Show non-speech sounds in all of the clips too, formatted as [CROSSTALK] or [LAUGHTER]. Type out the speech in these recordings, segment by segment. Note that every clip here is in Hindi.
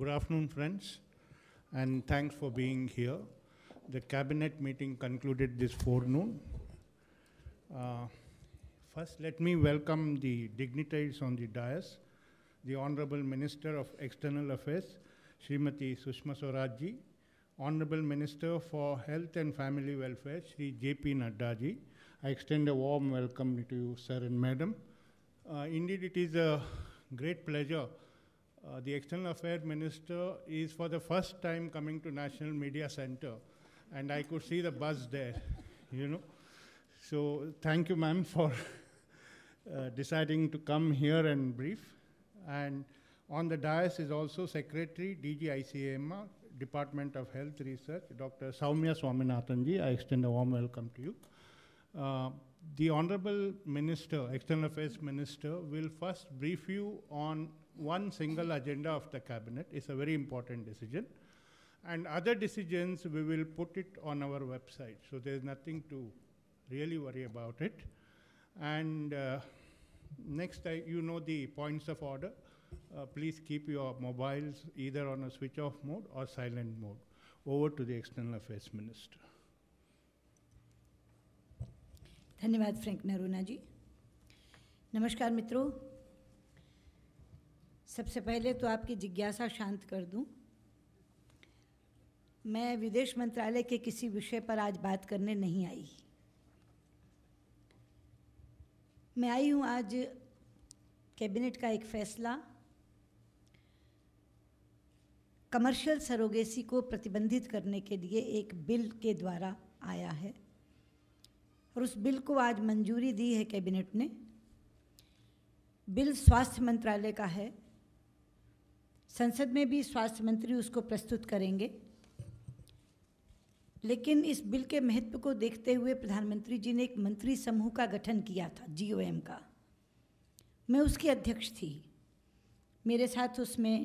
Good afternoon, friends, and thanks for being here. The cabinet meeting concluded this forenoon. Uh, first, let me welcome the dignitaries on the dais, the Honorable Minister of External Affairs, Srimati Sushma Swarajji, Honorable Minister for Health and Family Welfare, Sri J.P. Naddaji. I extend a warm welcome to you, sir and madam. Uh, indeed, it is a great pleasure uh, the External Affairs Minister is for the first time coming to National Media Center, and I could see the buzz there, you know. So thank you, ma'am, for [LAUGHS] uh, deciding to come here and brief. And on the dais is also Secretary DGICMR, Department of Health Research, Dr. Soumya Swaminathanji. I extend a warm welcome to you. Uh, the Honorable Minister, External Affairs Minister, will first brief you on one single agenda of the cabinet is a very important decision. And other decisions, we will put it on our website. So there's nothing to really worry about it. And uh, next, I, you know the points of order. Uh, please keep your mobiles either on a switch off mode or silent mode. Over to the External Affairs Minister. धन्यवाद Frank Frank ji Namaskar, mitro. सबसे पहले तो आपकी जिज्ञासा शांत कर दूं मैं विदेश मंत्रालय के किसी विषय पर आज बात करने नहीं आई मैं आई हूं आज कैबिनेट का एक फैसला कमर्शियल सरोगेसी को प्रतिबंधित करने के लिए एक बिल के द्वारा आया है और उस बिल को आज मंजूरी दी है कैबिनेट ने बिल स्वास्थ्य मंत्रालय का है संसद में भी स्वास्थ्य मंत्री उसको प्रस्तुत करेंगे लेकिन इस बिल के महत्व को देखते हुए प्रधानमंत्री जी ने एक मंत्री समूह का गठन किया था जी का मैं उसकी अध्यक्ष थी मेरे साथ उसमें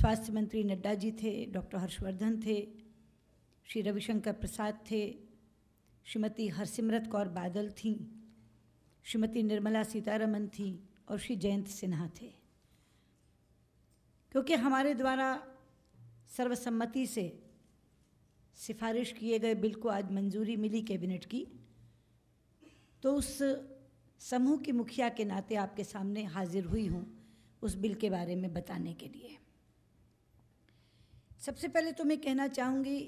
स्वास्थ्य मंत्री नड्डा जी थे डॉक्टर हर्षवर्धन थे श्री रविशंकर प्रसाद थे श्रीमती हरसिमरत कौर बादल थीं श्रीमती निर्मला सीतारमन थीं और श्री जयंत सिन्हा थे क्योंकि हमारे द्वारा सर्वसम्मति से सिफारिश किए गए बिल को आज मंजूरी मिली कैबिनेट की तो उस समूह की मुखिया के नाते आपके सामने हाजिर हुई हूँ उस बिल के बारे में बताने के लिए सबसे पहले तो मैं कहना चाहूँगी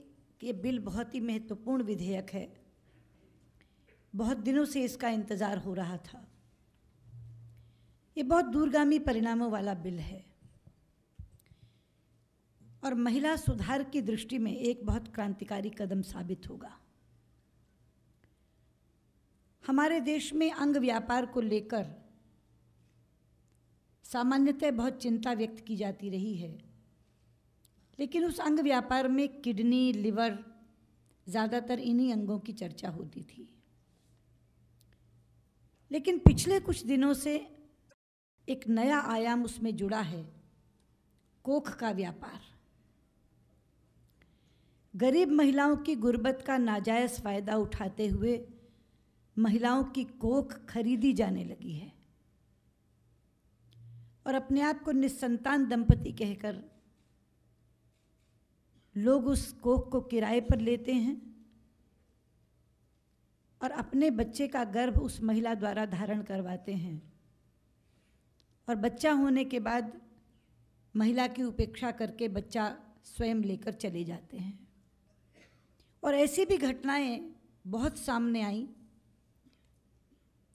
कि ये बिल बहुत ही महत्वपूर्ण विधेयक है बहुत दिनों से इसका इंतज़ार हो रहा था ये बहुत दूरगामी परिणामों वाला बिल है और महिला सुधार की दृष्टि में एक बहुत क्रांतिकारी कदम साबित होगा हमारे देश में अंग व्यापार को लेकर सामान्यतः बहुत चिंता व्यक्त की जाती रही है लेकिन उस अंग व्यापार में किडनी लिवर ज़्यादातर इन्हीं अंगों की चर्चा होती थी लेकिन पिछले कुछ दिनों से एक नया आयाम उसमें जुड़ा है कोख का व्यापार गरीब महिलाओं की गुर्बत का नाजायज़ फ़ायदा उठाते हुए महिलाओं की कोख खरीदी जाने लगी है और अपने आप को निसंतान दंपति कहकर लोग उस कोख को किराए पर लेते हैं और अपने बच्चे का गर्भ उस महिला द्वारा धारण करवाते हैं और बच्चा होने के बाद महिला की उपेक्षा करके बच्चा स्वयं लेकर चले जाते हैं और ऐसी भी घटनाएं बहुत सामने आई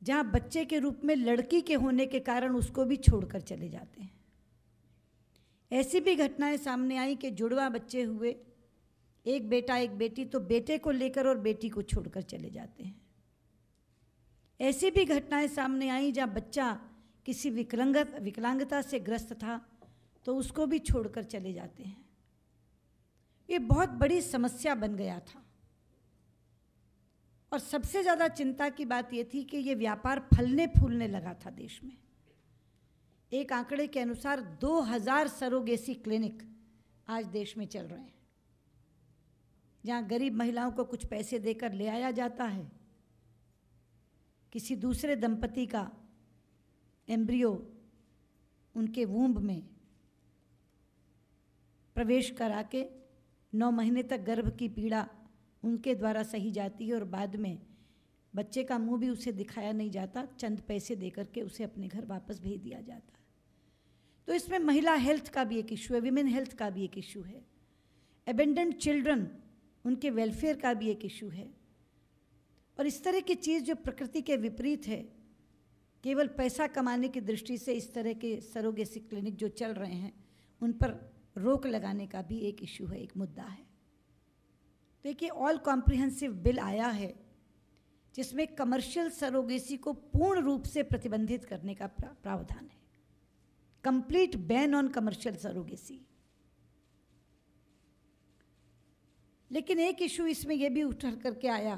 जहाँ बच्चे के रूप में लड़की के होने के कारण उसको भी छोड़कर चले जाते हैं ऐसी भी घटनाएं सामने आई कि जुड़वा बच्चे हुए एक बेटा एक बेटी तो बेटे को लेकर और बेटी को छोड़कर चले जाते हैं ऐसी भी घटनाएं सामने आई जहाँ बच्चा किसी विकलांगता विकलांगता से ग्रस्त था तो उसको भी छोड़कर चले जाते हैं ये बहुत बड़ी समस्या बन गया था और सबसे ज़्यादा चिंता की बात ये थी कि ये व्यापार फलने फूलने लगा था देश में एक आंकड़े के अनुसार 2000 सरोगेसी क्लिनिक आज देश में चल रहे हैं जहाँ गरीब महिलाओं को कुछ पैसे देकर ले आया जाता है किसी दूसरे दंपति का एम्ब्रियो उनके वूम्ब में प्रवेश करा के नौ महीने तक गर्भ की पीड़ा उनके द्वारा सही जाती है और बाद में बच्चे का मुंह भी उसे दिखाया नहीं जाता चंद पैसे दे करके उसे अपने घर वापस भेज दिया जाता है तो इसमें महिला हेल्थ का भी एक इशू है विमेन हेल्थ का भी एक इशू है एबेंडेंट चिल्ड्रन उनके वेलफेयर का भी एक इशू है और इस तरह की चीज़ जो प्रकृति के विपरीत है केवल पैसा कमाने की दृष्टि से इस तरह के सरोगेसी क्लिनिक जो चल रहे हैं उन पर रोक लगाने का भी एक इशू है एक मुद्दा है तो एक ऑल कॉम्प्रिहेंसिव बिल आया है जिसमें कमर्शियल सरोगेसी को पूर्ण रूप से प्रतिबंधित करने का प्रावधान है complete ban on commercial surrogacy लेकिन एक इशू इसमें यह भी उठर करके आया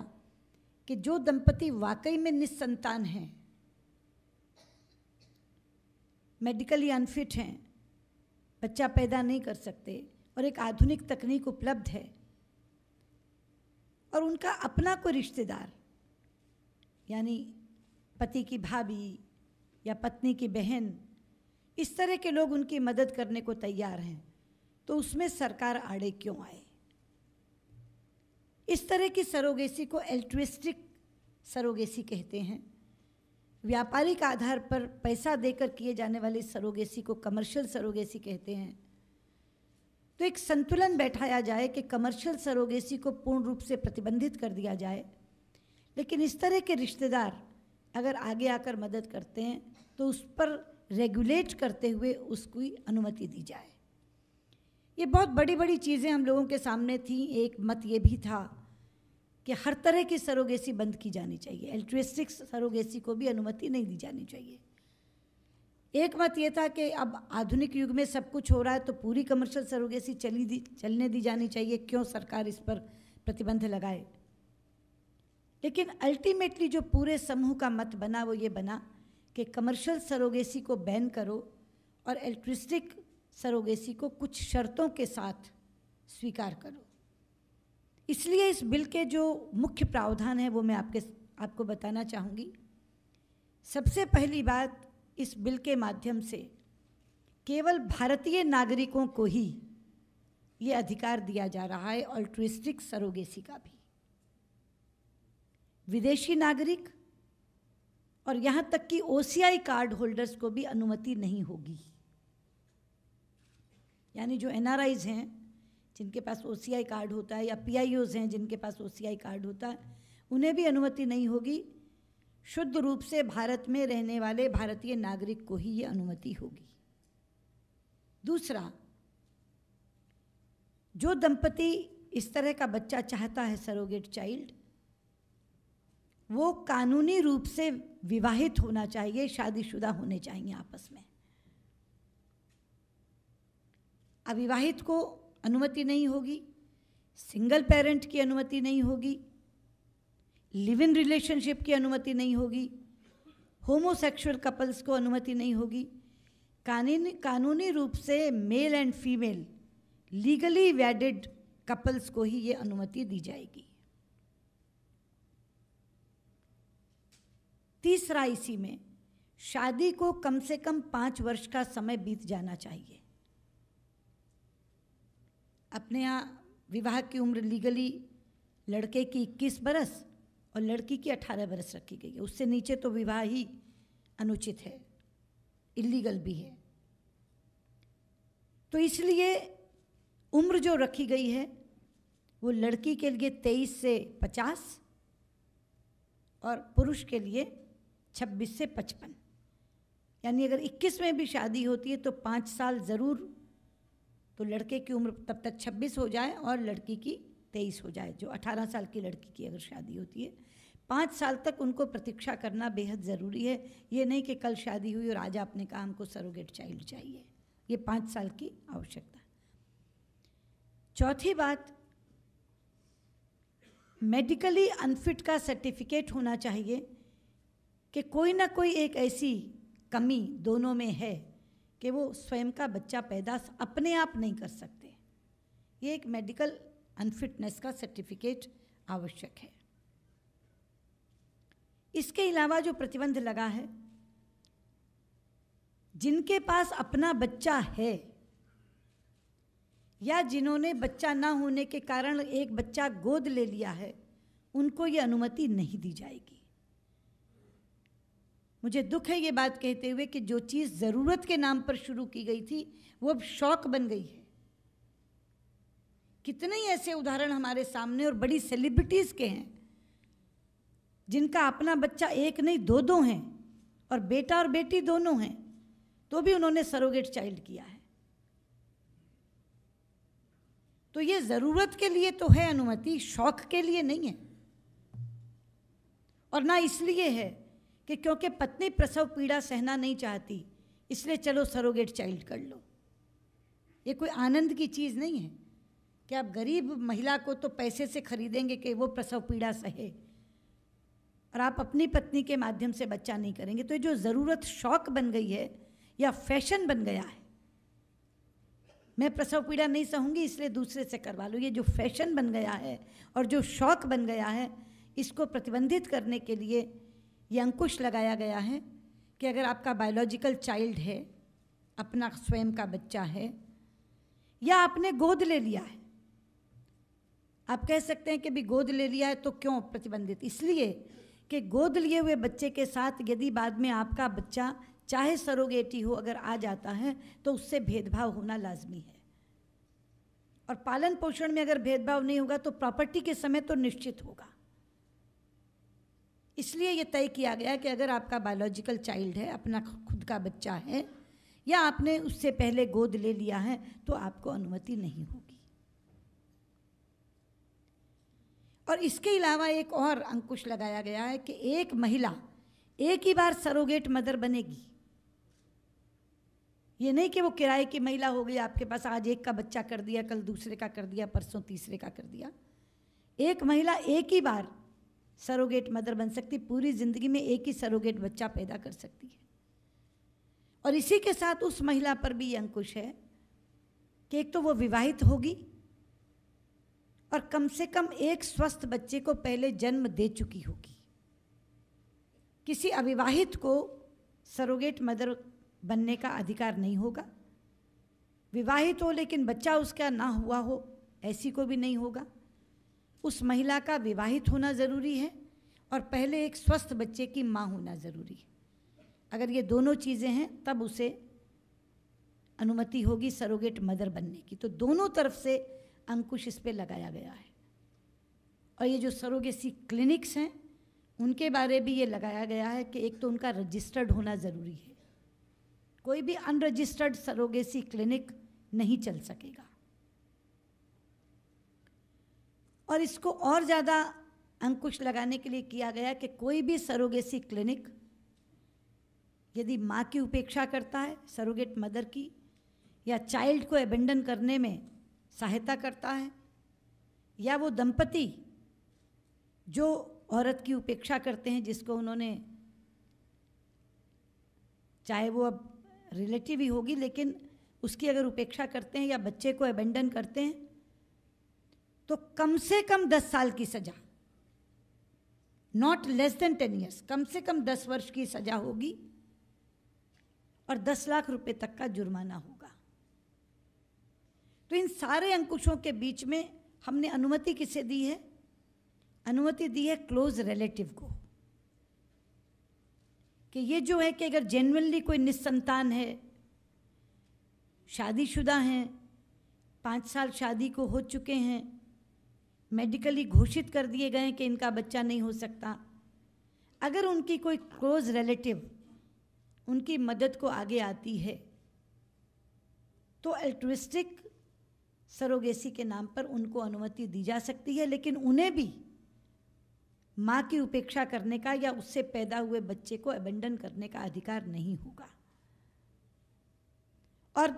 कि जो दंपति वाकई में निस्संतान हैं मेडिकली अनफिट हैं बच्चा पैदा नहीं कर सकते और एक आधुनिक तकनीक उपलब्ध है और उनका अपना कोई रिश्तेदार यानी पति की भाभी या पत्नी की बहन इस तरह के लोग उनकी मदद करने को तैयार हैं तो उसमें सरकार आड़े क्यों आए इस तरह की सरोगेसी को एल्ट्रिस्टिक सरोगेसी कहते हैं व्यापारिक आधार पर पैसा देकर किए जाने वाले सरोगेसी को कमर्शियल सरोगेसी कहते हैं तो एक संतुलन बैठाया जाए कि कमर्शियल सरोगेसी को पूर्ण रूप से प्रतिबंधित कर दिया जाए लेकिन इस तरह के रिश्तेदार अगर आगे आकर मदद करते हैं तो उस पर रेगुलेट करते हुए उसकी अनुमति दी जाए ये बहुत बड़ी बड़ी चीज़ें हम लोगों के सामने थी एक मत ये भी था कि हर तरह की सरोगेसी बंद की जानी चाहिए एल्ट्रिस्टिक सरोगेसी को भी अनुमति नहीं दी जानी चाहिए एक मत ये था कि अब आधुनिक युग में सब कुछ हो रहा है तो पूरी कमर्शियल सरोगेसी चली दी चलने दी जानी चाहिए क्यों सरकार इस पर प्रतिबंध लगाए लेकिन अल्टीमेटली जो पूरे समूह का मत बना वो ये बना कि कमर्शियल सरोगेसी को बैन करो और एल्ट्रिस्टिक सरोगेसी को कुछ शर्तों के साथ स्वीकार करो इसलिए इस बिल के जो मुख्य प्रावधान है वो मैं आपके आपको बताना चाहूँगी सबसे पहली बात इस बिल के माध्यम से केवल भारतीय नागरिकों को ही ये अधिकार दिया जा रहा है अल्ट्रिस्टिक सरोगेसी का भी विदेशी नागरिक और यहाँ तक कि ओसीआई कार्ड होल्डर्स को भी अनुमति नहीं होगी यानी जो एनआरआईज हैं जिनके पास ओ कार्ड होता है या पी हैं जिनके पास ओ कार्ड होता है उन्हें भी अनुमति नहीं होगी शुद्ध रूप से भारत में रहने वाले भारतीय नागरिक को ही ये अनुमति होगी दूसरा जो दंपति इस तरह का बच्चा चाहता है सरोगेट चाइल्ड वो कानूनी रूप से विवाहित होना चाहिए शादीशुदा होने चाहिए आपस में अविवाहित को अनुमति नहीं होगी सिंगल पेरेंट की अनुमति नहीं होगी लिव इन रिलेशनशिप की अनुमति नहीं होगी होमोसेक्सुअल कपल्स को अनुमति नहीं होगी कानूनी कानूनी रूप से male and female legally wedded couples को ही ये अनुमति दी जाएगी तीसरा इसी में शादी को कम से कम पाँच वर्ष का समय बीत जाना चाहिए अपने यहाँ विवाह की उम्र लीगली लड़के की 21 बरस और लड़की की 18 बरस रखी गई है उससे नीचे तो विवाह ही अनुचित है इलीगल भी है तो इसलिए उम्र जो रखी गई है वो लड़की के लिए 23 से 50 और पुरुष के लिए 26 से 55 यानी अगर 21 में भी शादी होती है तो पाँच साल ज़रूर तो लड़के की उम्र तब तक छब्बीस हो जाए और लड़की की तेईस हो जाए जो अठारह साल की लड़की की अगर शादी होती है पाँच साल तक उनको प्रतीक्षा करना बेहद ज़रूरी है ये नहीं कि कल शादी हुई और आज आपने कहा हमको सरोगेट चाइल्ड चाहिए ये पाँच साल की आवश्यकता चौथी बात मेडिकली अनफिट का सर्टिफिकेट होना चाहिए कि कोई ना कोई एक ऐसी कमी दोनों में है कि वो स्वयं का बच्चा पैदा अपने आप नहीं कर सकते ये एक मेडिकल अनफिटनेस का सर्टिफिकेट आवश्यक है इसके अलावा जो प्रतिबंध लगा है जिनके पास अपना बच्चा है या जिन्होंने बच्चा ना होने के कारण एक बच्चा गोद ले लिया है उनको ये अनुमति नहीं दी जाएगी मुझे दुख है ये बात कहते हुए कि जो चीज़ ज़रूरत के नाम पर शुरू की गई थी वो अब शौक बन गई है कितने ही ऐसे उदाहरण हमारे सामने और बड़ी सेलिब्रिटीज़ के हैं जिनका अपना बच्चा एक नहीं दो दो हैं और बेटा और बेटी दोनों हैं तो भी उन्होंने सरोगेट चाइल्ड किया है तो ये ज़रूरत के लिए तो है अनुमति शौक के लिए नहीं है और ना इसलिए है कि क्योंकि पत्नी प्रसव पीड़ा सहना नहीं चाहती इसलिए चलो सरोगेट चाइल्ड कर लो ये कोई आनंद की चीज़ नहीं है कि आप गरीब महिला को तो पैसे से खरीदेंगे कि वो प्रसव पीड़ा सहे और आप अपनी पत्नी के माध्यम से बच्चा नहीं करेंगे तो ये जो ज़रूरत शौक बन गई है या फैशन बन गया है मैं प्रसव पीड़ा नहीं सहूँगी इसलिए दूसरे से करवा लूँ ये जो फैशन बन गया है और जो शौक बन गया है इसको प्रतिबंधित करने के लिए ये अंकुश लगाया गया है कि अगर आपका बायोलॉजिकल चाइल्ड है अपना स्वयं का बच्चा है या आपने गोद ले लिया है आप कह सकते हैं कि भी गोद ले लिया है तो क्यों प्रतिबंधित इसलिए कि गोद लिए हुए बच्चे के साथ यदि बाद में आपका बच्चा चाहे सरोगेटी हो अगर आ जाता है तो उससे भेदभाव होना लाजमी है और पालन पोषण में अगर भेदभाव नहीं होगा तो प्रॉपर्टी के समय तो निश्चित होगा इसलिए ये तय किया गया कि अगर आपका बायोलॉजिकल चाइल्ड है अपना खुद का बच्चा है या आपने उससे पहले गोद ले लिया है तो आपको अनुमति नहीं होगी और इसके अलावा एक और अंकुश लगाया गया है कि एक महिला एक ही बार सरोगेट मदर बनेगी ये नहीं कि वो किराए की महिला हो गई आपके पास आज एक का बच्चा कर दिया कल दूसरे का कर दिया परसों तीसरे का कर दिया एक महिला एक ही बार सरोगेट मदर बन सकती पूरी ज़िंदगी में एक ही सरोगेट बच्चा पैदा कर सकती है और इसी के साथ उस महिला पर भी ये अंकुश है कि एक तो वो विवाहित होगी और कम से कम एक स्वस्थ बच्चे को पहले जन्म दे चुकी होगी किसी अविवाहित को सरोगेट मदर बनने का अधिकार नहीं होगा विवाहित हो लेकिन बच्चा उसका ना हुआ हो ऐसी को भी नहीं होगा उस महिला का विवाहित होना ज़रूरी है और पहले एक स्वस्थ बच्चे की माँ होना ज़रूरी है अगर ये दोनों चीज़ें हैं तब उसे अनुमति होगी सरोगेट मदर बनने की तो दोनों तरफ से अंकुश इस पर लगाया गया है और ये जो सरोगेसी क्लिनिक्स हैं उनके बारे भी ये लगाया गया है कि एक तो उनका रजिस्टर्ड होना ज़रूरी है कोई भी अनरजिस्टर्ड सरोगेसी क्लिनिक नहीं चल सकेगा और इसको और ज़्यादा अंकुश लगाने के लिए किया गया कि कोई भी सरोगेसी क्लिनिक यदि माँ की उपेक्षा करता है सरोगेट मदर की या चाइल्ड को एबेंडन करने में सहायता करता है या वो दंपति जो औरत की उपेक्षा करते हैं जिसको उन्होंने चाहे वो अब रिलेटिव ही होगी लेकिन उसकी अगर उपेक्षा करते हैं या बच्चे को एबेंडन करते हैं तो कम से कम दस साल की सजा not less than ten years कम से कम दस वर्ष की सजा होगी और दस लाख रुपए तक का जुर्माना होगा तो इन सारे अंकुशों के बीच में हमने अनुमति किसे दी है अनुमति दी है क्लोज रिलेटिव को कि ये जो है कि अगर जेनवनली कोई निस्संतान है शादीशुदा हैं पाँच साल शादी को हो चुके हैं मेडिकली घोषित कर दिए गए कि इनका बच्चा नहीं हो सकता अगर उनकी कोई क्लोज रिलेटिव उनकी मदद को आगे आती है तो एल्ट्रिस्टिक सरोगेसी के नाम पर उनको अनुमति दी जा सकती है लेकिन उन्हें भी माँ की उपेक्षा करने का या उससे पैदा हुए बच्चे को अबंडन करने का अधिकार नहीं होगा और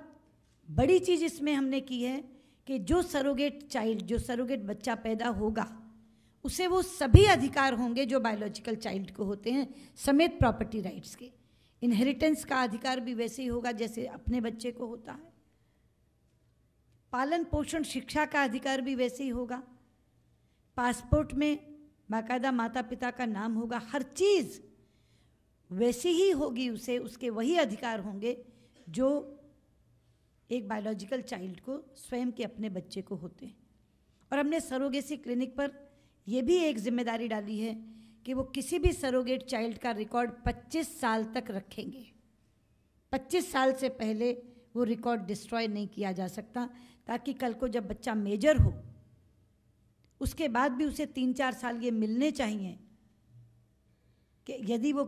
बड़ी चीज़ इसमें हमने की है कि जो सरोगेट चाइल्ड जो सरोगेट बच्चा पैदा होगा उसे वो सभी अधिकार होंगे जो बायोलॉजिकल चाइल्ड को होते हैं समेत प्रॉपर्टी राइट्स के इनहेरिटेंस का अधिकार भी वैसे ही होगा जैसे अपने बच्चे को होता है पालन पोषण शिक्षा का अधिकार भी वैसे ही होगा पासपोर्ट में बाकायदा माता पिता का नाम होगा हर चीज़ वैसी ही होगी उसे उसके वही अधिकार होंगे जो एक बायोलॉजिकल चाइल्ड को स्वयं के अपने बच्चे को होते हैं और हमने सरोगेसी क्लिनिक पर यह भी एक जिम्मेदारी डाली है कि वो किसी भी सरोगेट चाइल्ड का रिकॉर्ड 25 साल तक रखेंगे 25 साल से पहले वो रिकॉर्ड डिस्ट्रॉय नहीं किया जा सकता ताकि कल को जब बच्चा मेजर हो उसके बाद भी उसे तीन चार साल ये मिलने चाहिए कि यदि वो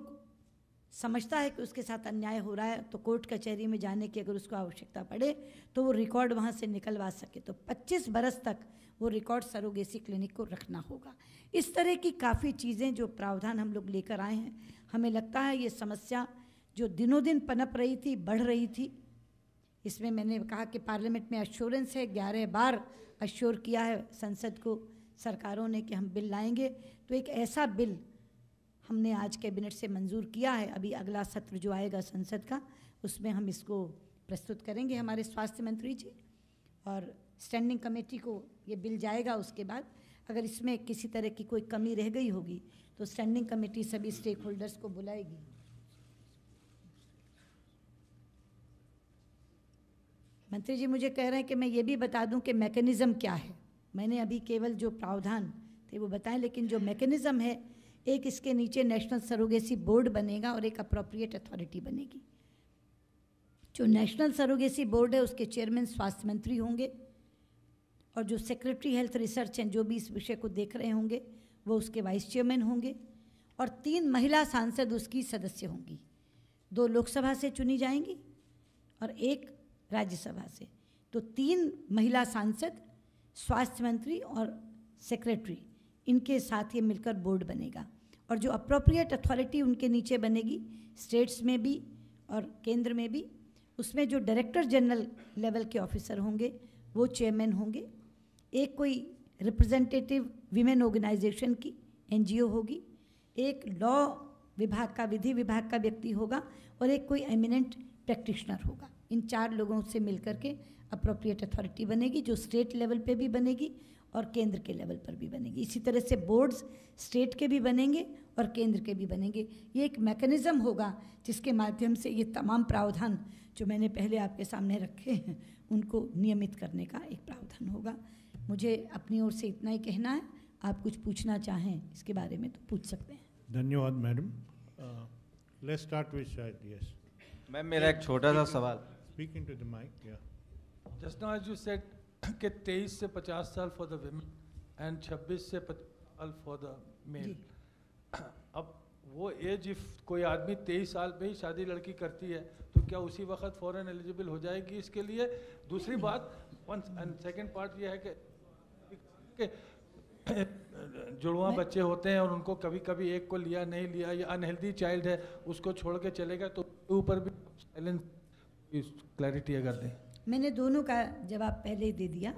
समझता है कि उसके साथ अन्याय हो रहा है तो कोर्ट कचहरी में जाने की अगर उसको आवश्यकता पड़े तो वो रिकॉर्ड वहाँ से निकलवा सके तो 25 बरस तक वो रिकॉर्ड सरोगेसी क्लिनिक को रखना होगा इस तरह की काफ़ी चीज़ें जो प्रावधान हम लोग लेकर आए हैं हमें लगता है ये समस्या जो दिनों दिन पनप रही थी बढ़ रही थी इसमें मैंने कहा कि पार्लियामेंट में अश्योरेंस है ग्यारह बार अश्योर किया है संसद को सरकारों ने कि हम बिल लाएंगे तो एक ऐसा बिल हमने आज कैबिनेट से मंजूर किया है अभी अगला सत्र जो आएगा संसद का उसमें हम इसको प्रस्तुत करेंगे हमारे स्वास्थ्य मंत्री जी और स्टैंडिंग कमेटी को ये बिल जाएगा उसके बाद अगर इसमें किसी तरह की कोई कमी रह गई होगी तो स्टैंडिंग कमेटी सभी स्टेक होल्डर्स को बुलाएगी मंत्री जी मुझे कह रहे हैं कि मैं ये भी बता दूं कि मैकेनिज़्म क्या है मैंने अभी केवल जो प्रावधान थे वो बताएं लेकिन जो मैकेनिज़्म है एक इसके नीचे नेशनल सरोगेसी बोर्ड बनेगा और एक अप्रोप्रिएट अथॉरिटी बनेगी जो नेशनल सरोगेसी बोर्ड है उसके चेयरमैन स्वास्थ्य मंत्री होंगे और जो सेक्रेटरी हेल्थ रिसर्च हैं जो भी इस विषय को देख रहे होंगे वो उसके वाइस चेयरमैन होंगे और तीन महिला सांसद उसकी सदस्य होंगी दो लोकसभा से चुनी जाएंगी और एक राज्यसभा से तो तीन महिला सांसद स्वास्थ्य मंत्री और सेक्रेटरी इनके साथ ये मिलकर बोर्ड बनेगा और जो अप्रोप्रिएट अथॉरिटी उनके नीचे बनेगी स्टेट्स में भी और केंद्र में भी उसमें जो डायरेक्टर जनरल लेवल के ऑफिसर होंगे वो चेयरमैन होंगे एक कोई रिप्रेजेंटेटिव विमेन ऑर्गेनाइजेशन की एनजीओ होगी एक लॉ विभाग का विधि विभाग का व्यक्ति होगा और एक कोई एमिनेंट प्रैक्टिशनर होगा इन चार लोगों से मिलकर के अप्रोप्रिएट अथॉरिटी बनेगी जो स्टेट लेवल पे भी बनेगी और केंद्र के लेवल पर भी बनेंगे इसी तरह से बोर्ड्स स्टेट के भी बनेंगे और केंद्र के भी बनेंगे ये एक मैकेनिज़्म होगा जिसके माध्यम से ये तमाम प्रावधान जो मैंने पहले आपके सामने रखे हैं उनको नियमित करने का एक प्रावधान होगा मुझे अपनी ओर से इतना ही कहना है आप कुछ पूछना चाहें इसके बारे में तो पूछ सकते हैं धन्यवाद madam let's start with yes ma'am मेरा एक छोटा सा सवाल स्पीकिंग टू द माइक या just now as you said कि 23 से 50 साल फॉर द वेमेन एंड 26 से 50 साल फॉर द मेल अब वो एज इफ कोई आदमी 23 साल में ही शादी लड़की करती है तो क्या उसी वक्त फॉरन एलिजिबल हो जाएगी इसके लिए दूसरी बात वन एंड सेकेंड पार्ट ये है कि, कि जुड़वा बच्चे होते हैं और उनको कभी कभी एक को लिया नहीं लिया या अनहेल्दी चाइल्ड है उसको छोड़ के चलेगा तो ऊपर भी साइलेंस क्लैरिटी अगर दें मैंने दोनों का जवाब पहले ही दे दिया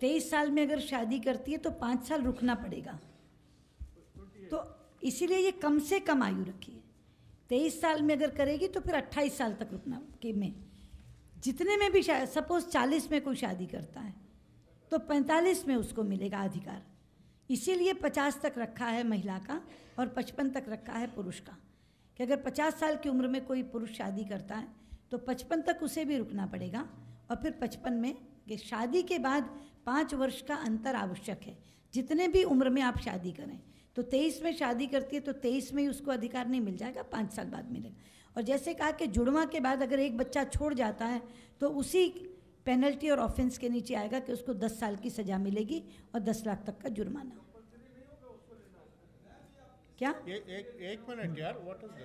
तेईस साल में अगर शादी करती है तो पाँच साल रुकना पड़ेगा तो इसीलिए ये कम से कम आयु रखी है तेईस साल में अगर करेगी तो फिर अट्ठाईस साल तक रुकना के में जितने में भी सपोज चालीस में कोई शादी करता है तो पैंतालीस में उसको मिलेगा अधिकार इसीलिए पचास तक रखा है महिला का और पचपन तक रखा है पुरुष का कि अगर पचास साल की उम्र में कोई पुरुष शादी करता है तो पचपन तक उसे भी रुकना पड़ेगा और फिर पचपन में शादी के बाद पाँच वर्ष का अंतर आवश्यक है जितने भी उम्र में आप शादी करें तो तेईस में शादी करती है तो तेईस में ही उसको अधिकार नहीं मिल जाएगा पाँच साल बाद मिलेगा और जैसे कहा कि जुड़वा के बाद अगर एक बच्चा छोड़ जाता है तो उसी पेनल्टी और ऑफेंस के नीचे आएगा कि उसको दस साल की सज़ा मिलेगी और दस लाख तक का जुर्माना क्या ए, एक एक मिनट यार व्हाट इज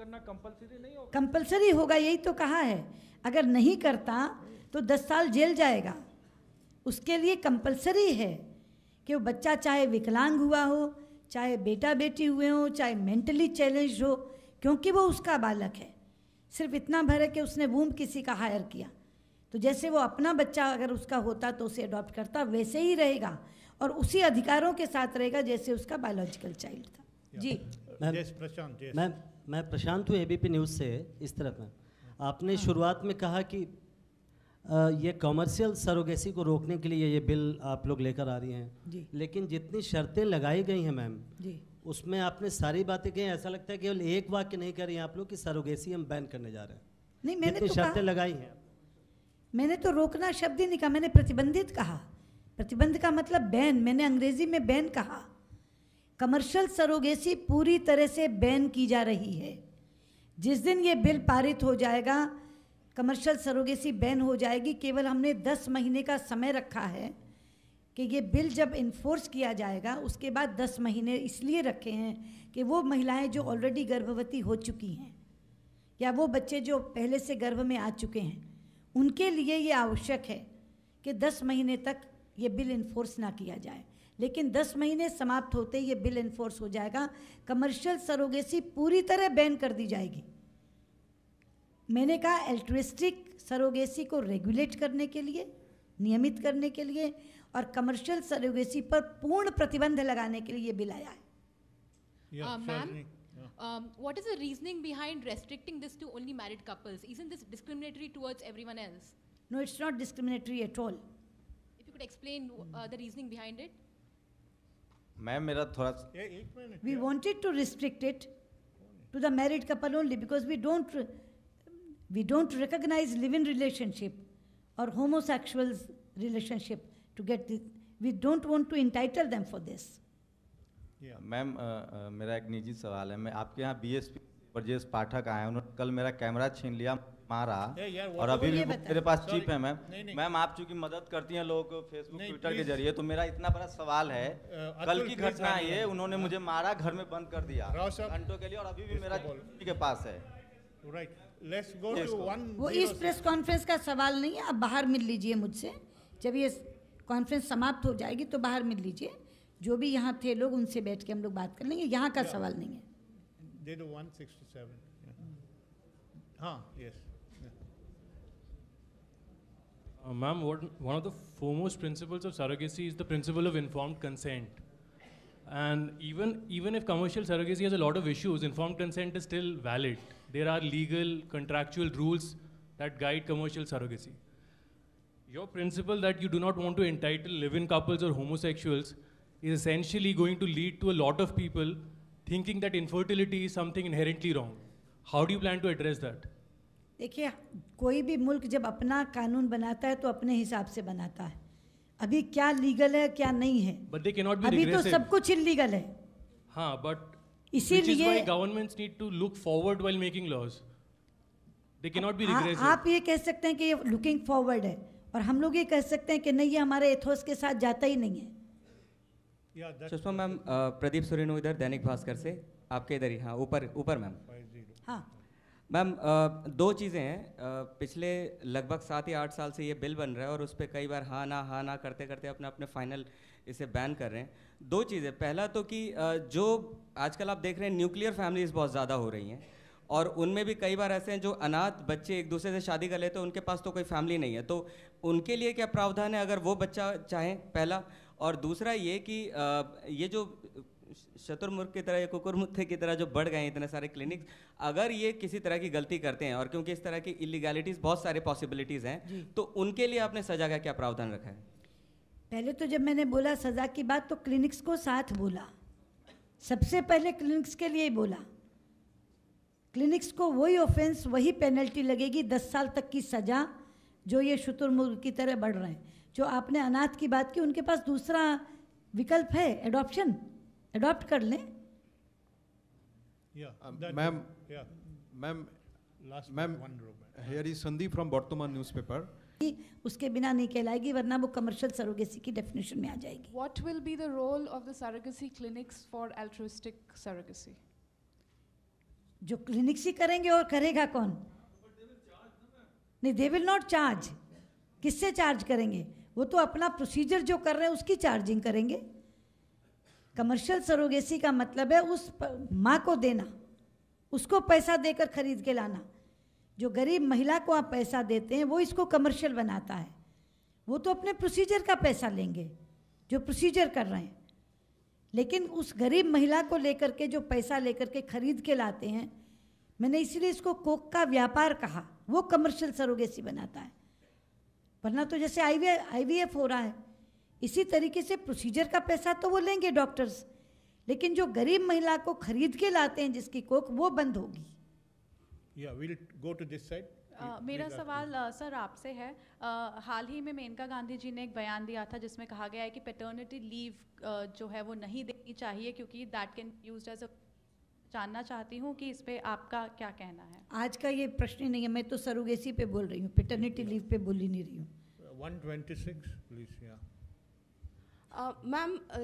कंपल्सरी नहीं होगा होगा यही तो कहा है अगर नहीं करता तो दस साल जेल जाएगा उसके लिए कंपल्सरी है कि वो बच्चा चाहे विकलांग हुआ हो चाहे बेटा बेटी हुए हो चाहे मेंटली चैलेंज हो क्योंकि वो उसका बालक है सिर्फ इतना भर है कि उसने वूम किसी का हायर किया तो जैसे वो अपना बच्चा अगर उसका होता तो उसे अडॉप्ट करता वैसे ही रहेगा और उसी अधिकारों के साथ रहेगा जैसे उसका बायोलॉजिकल चाइल्ड था जी प्रशांत मैम मैं प्रशांत हूँ एबीपी न्यूज़ से इस तरफ में आपने हाँ। शुरुआत में कहा कि ये कॉमर्शियल सरोगेसी को रोकने के लिए ये बिल आप लोग लेकर आ रही हैं लेकिन जितनी शर्तें लगाई गई हैं मैम उसमें आपने सारी बातें कही ऐसा लगता है केवल एक वाक्य नहीं कर रही आप लोग कि सरोगेसी हम बैन करने जा रहे हैं नहीं मैंने तो शर्तें लगाई हैं मैंने तो रोकना शब्द ही नहीं कहा मैंने प्रतिबंधित कहा प्रतिबंध का मतलब बैन मैंने अंग्रेजी में बैन कहा कमर्शियल सरोगेसी पूरी तरह से बैन की जा रही है जिस दिन ये बिल पारित हो जाएगा कमर्शियल सरोगेसी बैन हो जाएगी केवल हमने 10 महीने का समय रखा है कि ये बिल जब इन्फोर्स किया जाएगा उसके बाद 10 महीने इसलिए रखे हैं कि वो महिलाएं जो ऑलरेडी गर्भवती हो चुकी हैं या वो बच्चे जो पहले से गर्भ में आ चुके हैं उनके लिए ये आवश्यक है कि दस महीने तक ये बिल इन्फोर्स ना किया जाए लेकिन 10 महीने समाप्त होते ये बिल इन्फोर्स हो जाएगा कमर्शियल सरोगेसी पूरी तरह बैन कर दी जाएगी मैंने कहा एल्ट्रिस्टिक सरोगेसी को रेगुलेट करने के लिए नियमित करने के लिए और कमर्शियल सरोगेसी पर पूर्ण प्रतिबंध लगाने के लिए बिल आया है reasoning behind restricting this to only married couples is in this discriminatory towards every one else no it's not discriminatory at all if you could explain the reasoning behind it ma'am मेरा थोड़ा एक minute we wanted to restrict it to the married couple only because we don't we don't recognise live in relationship और homosexual relationship to get this we don't want to entitle them for this ma'am मेरा एक निजी सवाल है मैं आपके यहाँ B S P Brajesh Pathak आए हैं उन्होंने कल मेरा कैमरा छीन लिया मारा और अभी भी मेरे पास चिप है मैम मैम आप चूंकि मदद करती हैं लोगों को फेसबुक ट्विटर के जरिए तो मेरा इतना बड़ा सवाल है uh, कल की घटना ये उन्होंने uh, मुझे मारा घर में बंद कर दिया घंटों के लिए और अभी भी मेरा के पास है वो इस प्रेस कॉन्फ्रेंस का सवाल नहीं है आप बाहर मिल लीजिए मुझसे जब ये कॉन्फ्रेंस समाप्त हो जाएगी तो बाहर मिल लीजिए जो भी यहाँ थे लोग उनसे बैठ के हम लोग बात कर लेंगे यहाँ का सवाल नहीं है हाँ yes Uh, Ma'am, what, one of the foremost principles of surrogacy is the principle of informed consent. And even, even if commercial surrogacy has a lot of issues, informed consent is still valid. There are legal, contractual rules that guide commercial surrogacy. Your principle that you do not want to entitle live-in couples or homosexuals is essentially going to lead to a lot of people thinking that infertility is something inherently wrong. How do you plan to address that? देखिए कोई भी मुल्क जब अपना कानून बनाता है तो अपने हिसाब से बनाता है अभी क्या लीगल है क्या नहीं है अभी तो सब कुछ इलीगल है हाँ बट इसीलिए governments need to look forward while making laws they can not B आप ये कह सकते हैं कि ये लुकिंग फॉरवर्ड है और हम लोग ये कह सकते हैं कि नहीं ये हमारे एथोस के साथ जाता ही नहीं है सुषमा मैम प्रदीप सुरेनो इधर दैनिक भास्कर से आपके इधर ही हाँ ऊपर ऊपर मैम हाँ मैम दो चीज़ें हैं पिछले लगभग सात या आठ साल से ये बिल बन रहा है और उस पर कई बार हाँ ना हाँ ना करते करते अपने अपने फाइनल इसे बैन कर रहे हैं दो चीज़ें पहला तो कि जो आजकल आप देख रहे हैं न्यूक्लियर फैमिलीज़ बहुत ज़्यादा हो रही हैं और उनमें भी कई बार ऐसे हैं जो अनाथ बच्चे एक दूसरे से शादी कर लेते हैं उनके पास तो कोई फैमिली नहीं है तो उनके लिए क्या प्रावधान है अगर वो बच्चा चाहें पहला और दूसरा ये कि ये जो शतुर्मुर्ग की तरह या कुकुरमुत्थे की तरह जो बढ़ गए हैं इतने सारे क्लिनिक्स अगर ये किसी तरह की गलती करते हैं और क्योंकि इस तरह की इलीगैलिटीज़ बहुत सारे पॉसिबिलिटीज़ हैं तो उनके लिए आपने सजा का क्या प्रावधान रखा है पहले तो जब मैंने बोला सजा की बात तो क्लिनिक्स को साथ बोला सबसे पहले क्लिनिक्स के लिए ही बोला क्लिनिक्स को वही ऑफेंस वही पेनल्टी लगेगी दस साल तक की सज़ा जो ये शुतुरमुर्ग की तरह बढ़ रहे हैं जो आपने अनाथ की बात की उनके पास दूसरा विकल्प है एडॉप्शन अडॉप्ट कर लें ma'am ma'am ma'am here is Sandeep from Vartaman newspaper उसके बिना नहीं कहलाएगी वरना वो कमर्शियल सरोगेसी की डेफिनेशन में आ जाएगी what will be the role of the surrogacy clinics for altruistic surrogacy जो क्लिनिक्स ही करेंगे और करेगा कौन नहीं दे विल नॉट चार्ज किससे चार्ज करेंगे वो तो अपना प्रोसीजर जो कर रहे हैं उसकी चार्जिंग करेंगे कमर्शियल सरोगेसी का मतलब है उस माँ को देना उसको पैसा देकर खरीद के लाना जो गरीब महिला को आप पैसा देते हैं वो इसको कमर्शियल बनाता है वो तो अपने प्रोसीजर का पैसा लेंगे जो प्रोसीजर कर रहे हैं लेकिन उस गरीब महिला को लेकर के जो पैसा लेकर के खरीद के लाते हैं मैंने इसीलिए इसको कोक का व्यापार कहा वो कमर्शियल सरोगेसी बनाता है वरना तो जैसे आई वी हो रहा है इसी तरीके से प्रोसीजर का पैसा तो वो लेंगे डॉक्टर्स लेकिन जो गरीब महिला को खरीद के लाते हैं जिसकी कोक वो बंद होगी या will go to this side मेरा सवाल uh, सर आपसे है uh, हाल ही में मेनका गांधी जी ने एक बयान दिया था जिसमें कहा गया है कि पेटर्निटी लीव uh, जो है वो नहीं देनी चाहिए क्योंकि दैट कैन यूज एज जानना चाहती हूँ कि इस पर आपका क्या कहना है आज का ये प्रश्न नहीं है मैं तो सरोगेसी पे बोल रही हूँ पेटर्निटी लीव पे बोल ही नहीं रही हूँ 126 प्लीज या Uh, Ma'am, uh,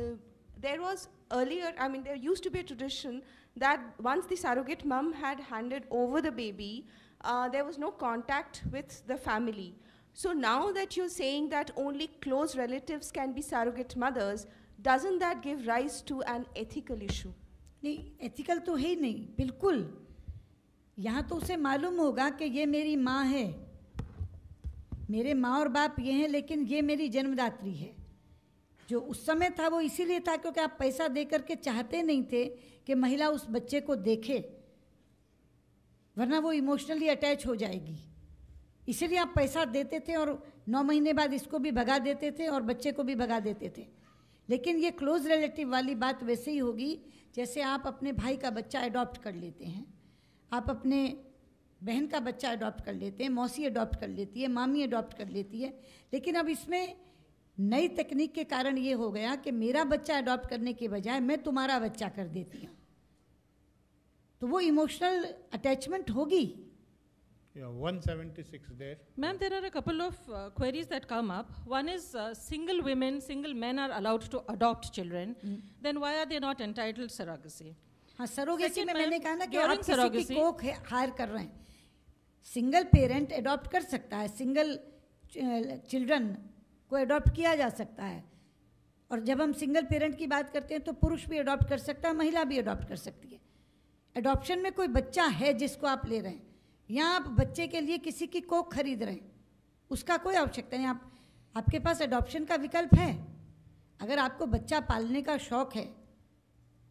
there was earlier, I mean, there used to be a tradition that once the surrogate mum had handed over the baby, uh, there was no contact with the family. So now that you're saying that only close relatives can be surrogate mothers, doesn't that give rise to an ethical issue? नहीं एथिकल तो है ही नहीं बिल्कुल यहाँ तो उसे मालूम होगा कि ये मेरी माँ है मेरे माँ और बाप ये हैं लेकिन ये मेरी जन्मदात्री है जो उस समय था वो इसीलिए था क्योंकि आप पैसा दे करके चाहते नहीं थे कि महिला उस बच्चे को देखे वरना वो इमोशनली अटैच हो जाएगी इसीलिए आप पैसा देते थे और नौ महीने बाद इसको भी भगा देते थे और बच्चे को भी भगा देते थे लेकिन ये क्लोज़ रिलेटिव वाली बात वैसे ही होगी जैसे आप अपने भाई का बच्चा अडॉप्ट कर लेते हैं आप अपने बहन का बच्चा अडॉप्ट कर लेते हैं मौसी अडॉप्ट कर लेती है मामी अडॉप्ट कर लेती है लेकिन अब इसमें नई तकनीक के कारण ये हो गया कि मेरा बच्चा अडॉप्ट करने के बजाय मैं तुम्हारा बच्चा कर देती हूँ तो वो इमोशनल अटैचमेंट होगी ma'am there are a couple of queries that come up one is single women single man are allowed to adopt children then why are they not entitle surrogacy हाँ सरोगेसी में मैंने कहा ना कि आप किसी को हायर कर रहे हैं सिंगल पेरेंट अडॉप्ट कर सकता है सिंगल चिल्ड्रन को अडॉप्ट किया जा सकता है और जब हम सिंगल पेरेंट की बात करते हैं तो पुरुष भी अडॉप्ट कर सकता है महिला भी अडॉप्ट कर सकती है अडॉप्शन में कोई बच्चा है जिसको आप ले रहे हैं या आप बच्चे के लिए किसी की कोक खरीद रहे हैं उसका कोई आवश्यकता नहीं आप आपके पास अडॉप्शन का विकल्प है अगर आपको बच्चा पालने का शौक़ है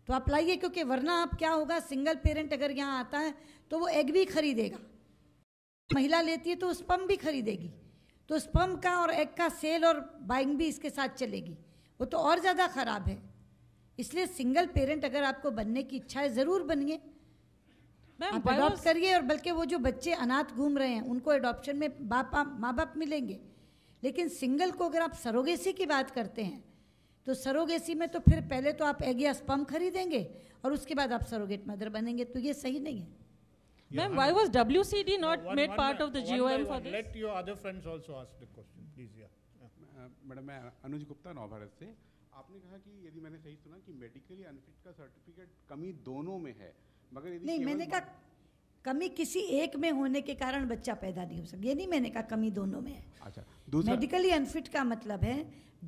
तो आप लाइए क्योंकि वरना आप क्या होगा सिंगल पेरेंट अगर यहाँ आता है तो वो एग भी खरीदेगा महिला लेती है तो उस पम्प भी खरीदेगी तो स्पम का और एग का सेल और बाइंग भी इसके साथ चलेगी वो तो और ज़्यादा ख़राब है इसलिए सिंगल पेरेंट अगर आपको बनने की इच्छा है ज़रूर बनिए आप अडॉप्ट करिए और बल्कि वो जो बच्चे अनाथ घूम रहे हैं उनको एडॉप्शन में बाप माँ बाप मिलेंगे लेकिन सिंगल को अगर आप सरोगेसी की बात करते हैं तो सरोगेसी में तो फिर पहले तो आप एग या स्पम खरीदेंगे और उसके बाद आप सरोगेट मदर बनेंगे तो ये सही नहीं है Yeah, Ma'am, why was WCD not one, made one part of the one GOM for one. this? Let your other friends also ask the question, please. Yeah. Madam uh, मैं अनुज गुप्ता नवभारत से आपने कहा कि यदि मैंने सही सुना कि मेडिकली अनफिट का सर्टिफिकेट कमी दोनों में है मगर यदि नहीं मैंने कहा कमी किसी एक में होने के कारण बच्चा पैदा नहीं हो सकता ये नहीं मैंने कहा कमी दोनों में है अच्छा मेडिकली अनफिट का मतलब है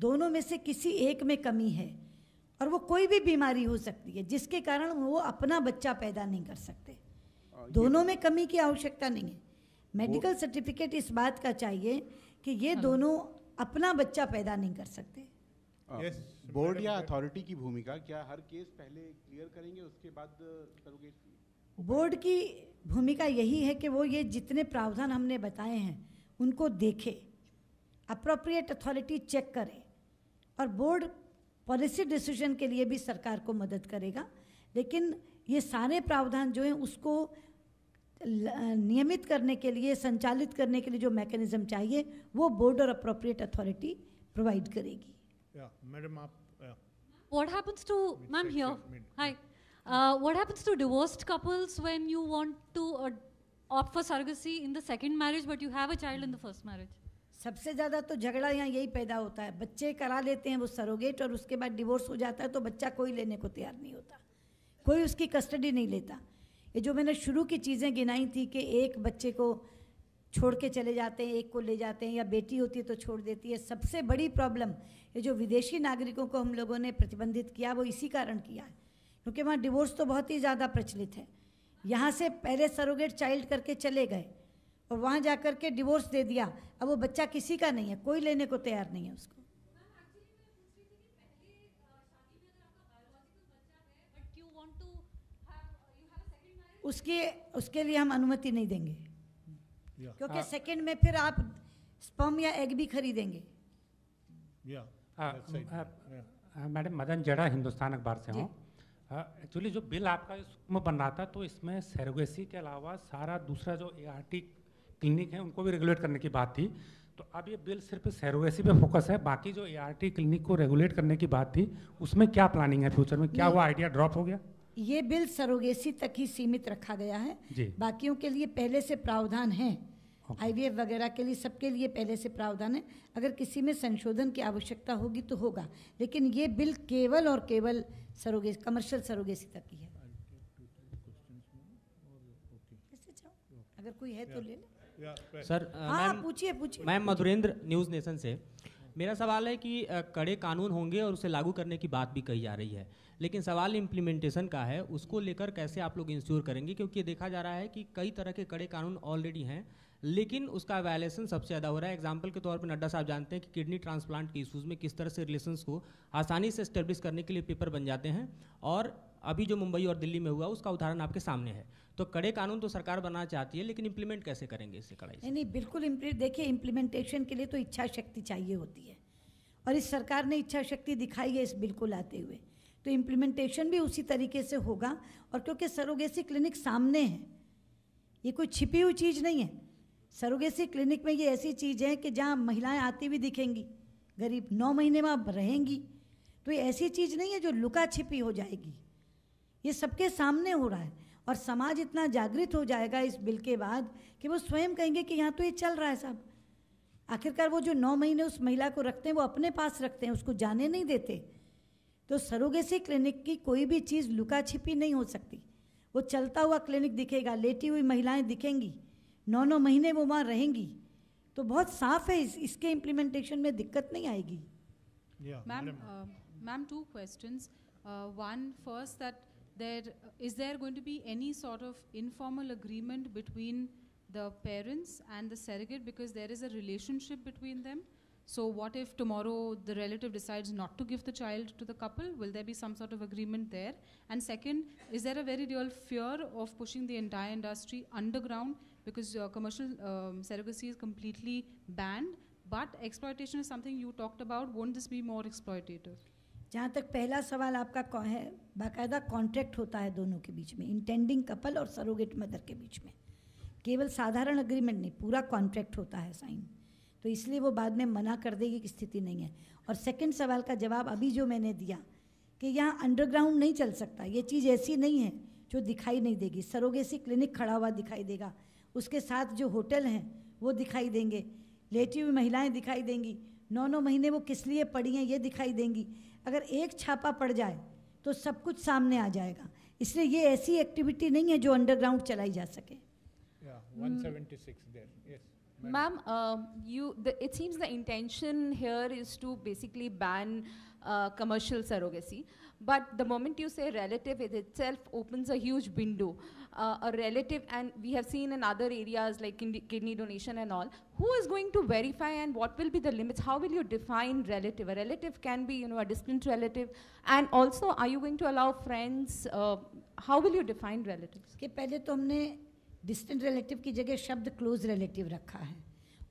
दोनों में से किसी एक में कमी है और वो कोई भी बीमारी हो सकती है जिसके कारण वो अपना बच्चा पैदा नहीं कर सकते दोनों तो में कमी की आवश्यकता नहीं है मेडिकल सर्टिफिकेट इस बात का चाहिए कि ये हाँ। दोनों अपना बच्चा पैदा नहीं कर सकते हाँ। बोर्ड या अथॉरिटी की भूमिका क्या हर केस पहले क्लियर करेंगे उसके बाद uh, बोर्ड की भूमिका यही है कि वो ये जितने प्रावधान हमने बताए हैं उनको देखे अप्रोप्रिएट अथॉरिटी चेक करे और बोर्ड पॉलिसी डिसीजन के लिए भी सरकार को मदद करेगा लेकिन ये सारे प्रावधान जो हैं उसको नियमित करने के लिए संचालित करने के लिए जो मैकेनिज्म चाहिए वो बोर्ड और अप्रोप्रिएट अथॉरिटी प्रोवाइड करेगी मैडम आप to divorced couples when you want to opt for surrogacy in the second marriage but you have a child in the first marriage सबसे ज्यादा तो झगड़ा यहाँ यही पैदा होता है बच्चे करा लेते हैं वो सरोगेट और उसके बाद डिवोर्स हो जाता है तो बच्चा कोई लेने को तैयार नहीं होता कोई उसकी कस्टडी नहीं लेता ये जो मैंने शुरू की चीज़ें गिनाई थी कि एक बच्चे को छोड़ के चले जाते हैं एक को ले जाते हैं या बेटी होती है तो छोड़ देती है सबसे बड़ी प्रॉब्लम ये जो विदेशी नागरिकों को हम लोगों ने प्रतिबंधित किया वो इसी कारण किया है क्योंकि वहाँ डिवोर्स तो बहुत ही ज़्यादा प्रचलित है यहाँ से पहले सरोगेट चाइल्ड करके चले गए और वहाँ जा कर के डिवोर्स दे दिया अब वो बच्चा किसी का नहीं है कोई लेने को तैयार नहीं है उसको उसके उसके लिए हम अनुमति नहीं देंगे क्योंकि सेकंड uh, में फिर आप स्पम या एग भी खरीदेंगे uh, uh, मैडम मदन जड़ा हिंदुस्तान अखबार से हूँ एक्चुअली जो बिल आपका इसमें बन रहा था तो इसमें सैरोगेसी के अलावा सारा दूसरा जो ए क्लिनिक है उनको भी रेगुलेट करने की बात थी तो अब ये बिल सिर्फ सरोगेसी पे फोकस है बाकी जो ए क्लिनिक को रेगुलेट करने की बात थी उसमें क्या प्लानिंग है फ्यूचर में क्या वो आइडिया ड्रॉप हो गया ये बिल सरोगेसी तक ही सीमित रखा गया है बाकियों के लिए पहले से प्रावधान है आईवीएफ वगैरह के लिए सबके लिए पहले से प्रावधान है अगर किसी में संशोधन की आवश्यकता होगी तो होगा लेकिन ये बिल केवल और केवल सरोगेसी कमर्शियल सरोगेसी तक ही है अगर कोई है तो ले लें सर uh, हाँ पूछिए पूछिए मैम मधुरेंद्र न्यूज़ नेशन से मेरा सवाल है कि कड़े कानून होंगे और उसे लागू करने की बात भी कही जा रही है लेकिन सवाल इम्प्लीमेंटेशन का है उसको लेकर कैसे आप लोग इंश्योर करेंगे क्योंकि देखा जा रहा है कि कई तरह के कड़े कानून ऑलरेडी हैं लेकिन उसका वायलेशन सबसे ज़्यादा हो रहा है एग्जाम्पल के तौर पर नड्डा साहब जानते हैं कि किडनी ट्रांसप्लांट के इशूज़ में किस तरह से रिलेशन को आसानी से इस्टेब्लिश करने के लिए पेपर बन जाते हैं और अभी जो मुंबई और दिल्ली में हुआ उसका उदाहरण आपके सामने है तो कड़े कानून तो सरकार बनाना चाहती है लेकिन इम्प्लीमेंट कैसे करेंगे इसे कड़ाई नहीं नहीं बिल्कुल देखिए इम्प्लीमेंटेशन के लिए तो इच्छा शक्ति चाहिए होती है और इस सरकार ने इच्छा शक्ति दिखाई है इस बिल को लाते हुए तो इम्प्लीमेंटेशन भी उसी तरीके से होगा और क्योंकि सरोगेसी क्लिनिक सामने है ये कोई छिपी हुई चीज़ नहीं है सरोगेसी क्लिनिक में ये ऐसी चीज़ है कि जहाँ महिलाएं आती भी दिखेंगी गरीब नौ महीने में आप रहेंगी तो ये ऐसी चीज़ नहीं है जो लुका छिपी हो जाएगी ये सबके सामने हो रहा है और समाज इतना जागृत हो जाएगा इस बिल के बाद कि वो स्वयं कहेंगे कि यहाँ तो ये चल रहा है साहब आखिरकार वो जो नौ महीने उस महिला को रखते हैं वो अपने पास रखते हैं उसको जाने नहीं देते तो सरोगेसी क्लिनिक की कोई भी चीज़ लुका छिपी नहीं हो सकती वो चलता हुआ क्लिनिक दिखेगा लेटी हुई महिलाएं दिखेंगी नौ नौ महीने वो वहाँ रहेंगी तो बहुत साफ है इस, इसके इम्प्लीमेंटेशन में दिक्कत नहीं आएगी ma'am ma'am two questions one first that there is there going to be any sort of informal agreement between the parents and the surrogate because there is a relationship between them so what if tomorrow the relative decides not to give the child to the couple will there be some sort of agreement there and second is there a very real fear of pushing the entire industry underground because uh, commercial um, surrogacy is completely banned but exploitation is something you talked about won't this be more exploitative जहाँ तक पहला सवाल आपका कौन है बाकायदा कॉन्ट्रैक्ट होता है दोनों के बीच में इंटेंडिंग कपल और सरोगेट मदर के बीच में केवल साधारण अग्रीमेंट नहीं पूरा कॉन्ट्रैक्ट होता है साइन तो इसलिए वो बाद में मना कर देगी कि स्थिति नहीं है और सेकंड सवाल का जवाब अभी जो मैंने दिया कि यहाँ अंडरग्राउंड नहीं चल सकता ये चीज़ ऐसी नहीं है जो दिखाई नहीं देगी सरोगेसी क्लिनिक खड़ा हुआ दिखाई देगा उसके साथ जो होटल हैं वो दिखाई देंगे लेटी हुई महिलाएं दिखाई देंगी नौ नौ महीने वो किस लिए पड़ी हैं ये दिखाई देंगी अगर एक छापा पड़ जाए तो सब कुछ सामने आ जाएगा इसलिए ये ऐसी एक्टिविटी नहीं है जो अंडरग्राउंड चलाई जा सके ma'am you it seems the intention here is to basically ban commercial surrogacy But the moment you say relative, it itself opens a huge window. Uh, a relative, and we have seen in other areas like kidney donation and all, who is going to verify and what will be the limits? How will you define relative? A relative can be, you know, a distant relative. And also, are you going to allow friends? Uh, how will you define relatives? कि पहले तो हमने the रिलेटिव की जगह शब्द क्लोज रिलेटिव रखा है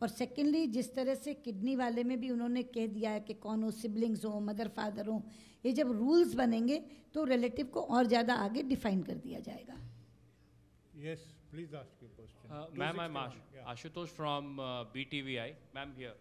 और सेकेंडली जिस तरह से किडनी वाले में भी उन्होंने कह दिया है कि कौन हो सिबलिंग्स हो मदर फादर हो ये जब रूल्स बनेंगे तो रिलेटिव को और ज़्यादा आगे डिफाइन कर दिया जाएगा yes please ask your question uh, ma'am i'm Ash yeah. ashutosh from uh, btvi ma'am here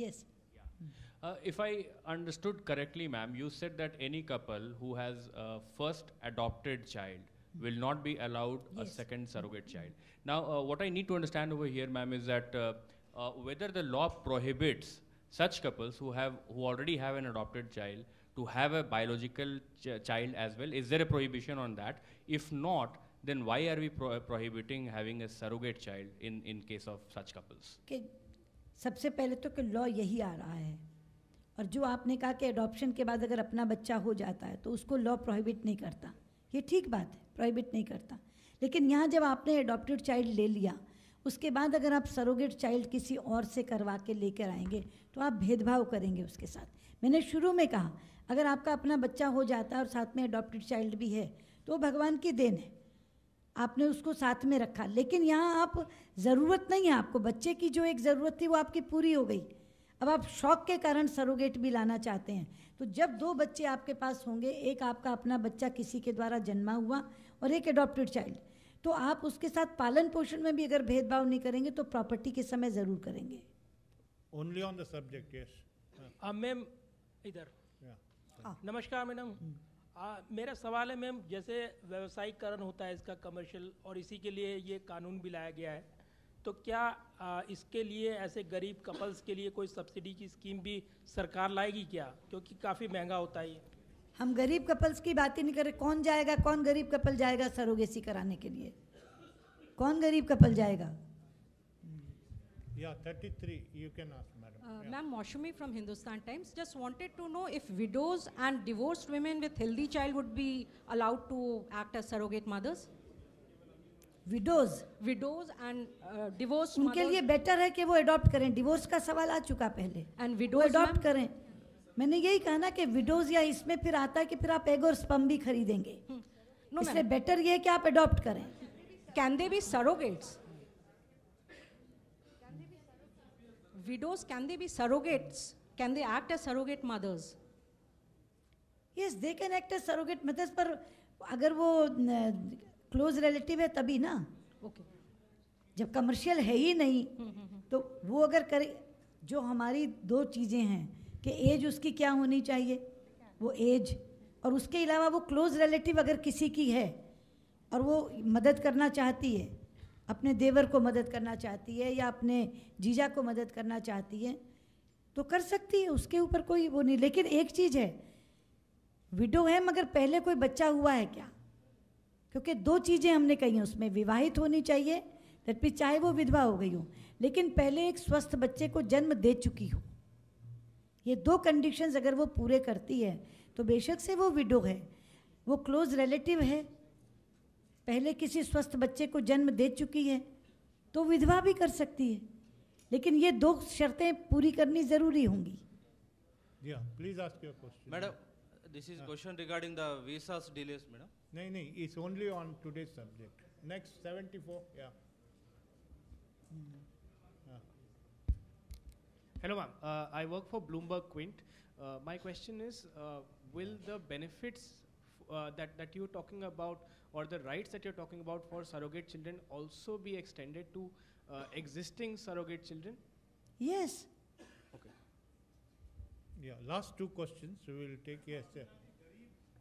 yes yeah. uh, if i understood correctly ma'am you said that any couple who has a first adopted child will not be allowed yes. a second surrogate child. Now, uh, what I need to understand over here, ma'am, is that uh, uh, whether the law prohibits such couples who have who already have an adopted child to have a biological ch child as well? Is there a prohibition on that? If not, then why are we pro prohibiting having a surrogate child in, in case of such couples? कि सबसे पहले तो कि लॉ यही आ रहा है और जो आपने कहा कि एडॉप्शन के बाद अगर अपना बच्चा हो जाता है तो उसको लॉ प्रोहिबिट नहीं करता ये ठीक बात है प्रोहिबिट नहीं करता लेकिन यहाँ जब आपने एडॉप्टेड चाइल्ड ले लिया उसके बाद अगर आप सरोगेट चाइल्ड किसी और से करवा के लेकर आएंगे तो आप भेदभाव करेंगे उसके साथ मैंने शुरू में कहा अगर आपका अपना बच्चा हो जाता है और साथ में अडॉप्टेड चाइल्ड भी है तो भगवान की देन है आपने उसको साथ में रखा लेकिन यहाँ आप ज़रूरत नहीं है आपको बच्चे की जो एक ज़रूरत थी वो आपकी पूरी हो गई अब आप शौक के कारण सरोगेट भी लाना चाहते हैं तो जब दो बच्चे आपके पास होंगे एक आपका अपना बच्चा किसी के द्वारा जन्मा हुआ और एक एडॉप्टेड चाइल्ड तो आप उसके साथ पालन पोषण में भी अगर भेदभाव नहीं करेंगे तो प्रॉपर्टी के समय ज़रूर करेंगे only on the subject yes ma'am इधर हाँ। नमस्कार मैडम हम्म। मेरा सवाल है मैम जैसे व्यवसायीकरण होता है इसका कमर्शियल और इसी के लिए ये कानून भी लाया गया है तो क्या आ, इसके लिए ऐसे गरीब कपल्स के लिए कोई सब्सिडी की स्कीम भी सरकार लाएगी क्या क्योंकि काफ़ी महंगा होता है हम गरीब कपल्स की बात ही नहीं कर रहे कौन जाएगा कौन गरीब कपल जाएगा सरोगेसी कराने के लिए कौन गरीब कपल जाएगा Yeah, 33. You can ask, madam. Uh, yeah. Ma'am Moshumi from Hindustan Times. Just wanted to know if widows and divorced women with healthy child would be allowed to act as surrogate mothers? Widows. Widows and uh, divorced. उनके लिए better है कि वो adopt करें Divorce का सवाल आ चुका पहले And widows. विडो adopt करें मैंने यही कहा ना कि widows या इसमें फिर आता है कि फिर आप egg और sperm भी खरीदेंगे no, इसलिए better ये कि आप adopt करें Can they be surrogates? widows, can they be surrogates? Can they act as surrogate mothers? Yes, they can act as surrogate mothers, पर अगर वो क्लोज रिलेटिव है तभी ना ओके जब कमर्शियल है ही नहीं हम्म, हम्म, हम्म। तो वो अगर करे जो हमारी दो चीज़ें हैं कि एज उसकी क्या होनी चाहिए वो एज और उसके अलावा वो क्लोज रिलेटिव अगर किसी की है और वो मदद करना चाहती है अपने देवर को मदद करना चाहती है या अपने जीजा को मदद करना चाहती है तो कर सकती है उसके ऊपर कोई वो नहीं लेकिन एक चीज़ है विडो है मगर पहले कोई बच्चा हुआ है क्या क्योंकि दो चीज़ें हमने कही हैं उसमें विवाहित होनी चाहिए तभी चाहे वो विधवा हो गई हो लेकिन पहले एक स्वस्थ बच्चे को जन्म दे चुकी हो ये दो कंडीशंस अगर वो पूरे करती है तो बेशक से वो विडो है वो क्लोज रिलेटिव है पहले किसी स्वस्थ बच्चे को जन्म दे चुकी है तो विधवा भी कर सकती है लेकिन ये दो शर्तें पूरी करनी ज़रूरी होंगी please ask your question madam this is question regarding the visas delays madam नहीं नहीं it's only on today subject next 74 या Uh, my question is, uh, will the benefits uh, that that talking about or the rights that you're talking about for surrogate children also be extended to uh, existing surrogate children? Yes. Okay. Yeah, last two questions we will take. Yes, sir.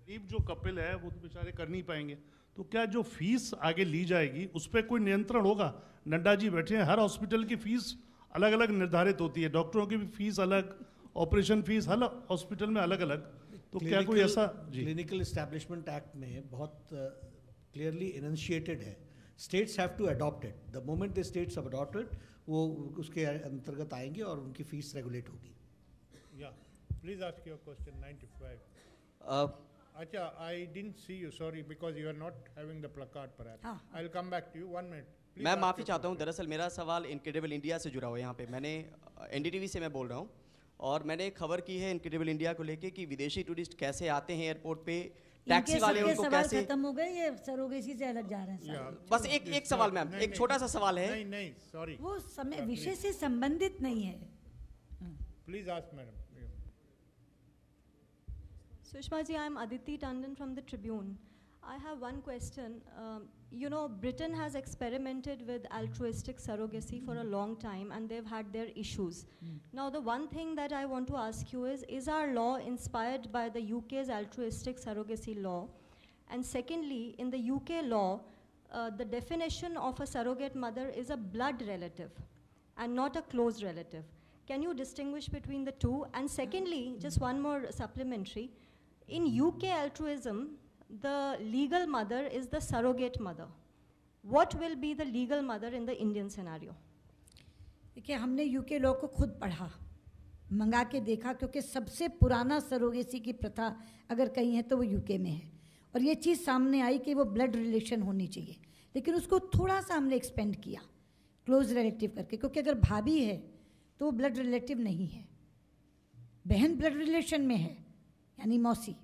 गरीब जो कपिल है वो तो बेचारे कर नहीं पाएंगे तो क्या जो फीस आगे ली जाएगी उस पर कोई नियंत्रण होगा नड्डा जी बैठे हैं हर हॉस्पिटल की फीस अलग अलग निर्धारित होती है डॉक्टरों की भी फीस अलग ऑपरेशन फीस हर हॉस्पिटल में अलग अलग तो क्या कोई ऐसा क्लिनिकल इस्टेब्लिशमेंट एक्ट में बहुत क्लियरली इनशिएटेड है states have to adopt it the moment the states have adopted वो उसके अंतर्गत आएंगे और उनकी फीस रेगुलेट होगी या प्लीज आस्क योर क्वेश्चन 95 अच्छा I didn't see you sorry because you are not having the placard perhaps I will come back to you 1 minute मैं माफ़ी चाहता हूं दरअसल मेरा सवाल इनक्रेडिबल इंडिया से जुड़ा हुआ है यहाँ पे मैंने एनडीटीवी uh, से मैं बोल रहा हूँ और मैंने खबर की है इनक्रेडिबल इंडिया को लेके कि विदेशी टूरिस्ट कैसे आते हैं एयरपोर्ट पे टैक्सी वाले उनको कैसे खत्म हो गए ये सरोगेसी से अलग जा रहे हैं बस एक एक सवाल मैम एक छोटा सा सवाल है नहीं नहीं सॉरी वो समय विषय से संबंधित नहीं है please ask madam Sushma ji I am Aditi Tandon from the Tribune I have one question. Um, you know, Britain has experimented with altruistic surrogacy for a long time and they've had their issues. Mm. Now, the one thing that I want to ask you is, is our law inspired by the UK's altruistic surrogacy law? And secondly, in the UK law, uh, the definition of a surrogate mother is a blood relative and not a close relative. Can you distinguish between the two? And secondly, hmm. just one more supplementary. In UK altruism, the legal mother is the surrogate mother. What will be the legal mother in the Indian scenario? देखिए हमने यूके लॉ को खुद पढ़ा मंगा के देखा क्योंकि सबसे पुराना सरोगेसी की प्रथा अगर कहीं है तो वो यूके में है और ये चीज़ सामने आई कि वो ब्लड रिलेशन होनी चाहिए लेकिन उसको थोड़ा सा हमने एक्सपेंड किया क्लोज रिलेटिव करके क्योंकि अगर भाभी है तो वो ब्लड रिलेटिव नहीं है बहन ब्लड रिलेशन में है यानी मौसी